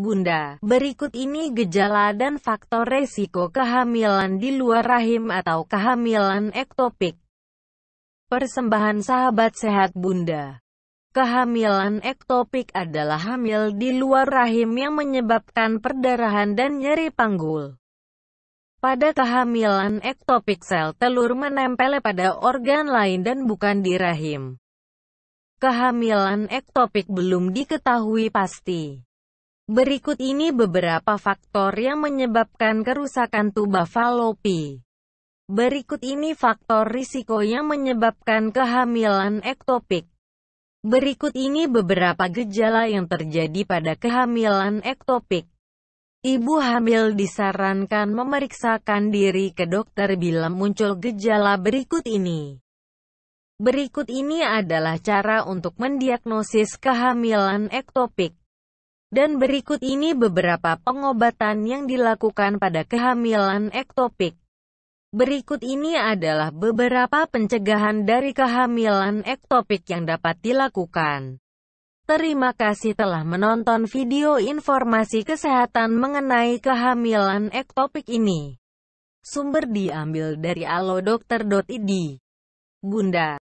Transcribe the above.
Bunda, berikut ini gejala dan faktor resiko kehamilan di luar rahim atau kehamilan ektopik. Persembahan sahabat sehat Bunda Kehamilan ektopik adalah hamil di luar rahim yang menyebabkan perdarahan dan nyeri panggul. Pada kehamilan ektopik sel telur menempel pada organ lain dan bukan di rahim. Kehamilan ektopik belum diketahui pasti. Berikut ini beberapa faktor yang menyebabkan kerusakan tuba falopi. Berikut ini faktor risiko yang menyebabkan kehamilan ektopik. Berikut ini beberapa gejala yang terjadi pada kehamilan ektopik. Ibu hamil disarankan memeriksakan diri ke dokter bila muncul gejala berikut ini. Berikut ini adalah cara untuk mendiagnosis kehamilan ektopik. Dan berikut ini beberapa pengobatan yang dilakukan pada kehamilan ektopik. Berikut ini adalah beberapa pencegahan dari kehamilan ektopik yang dapat dilakukan. Terima kasih telah menonton video informasi kesehatan mengenai kehamilan ektopik ini. Sumber diambil dari alodokter.id. Bunda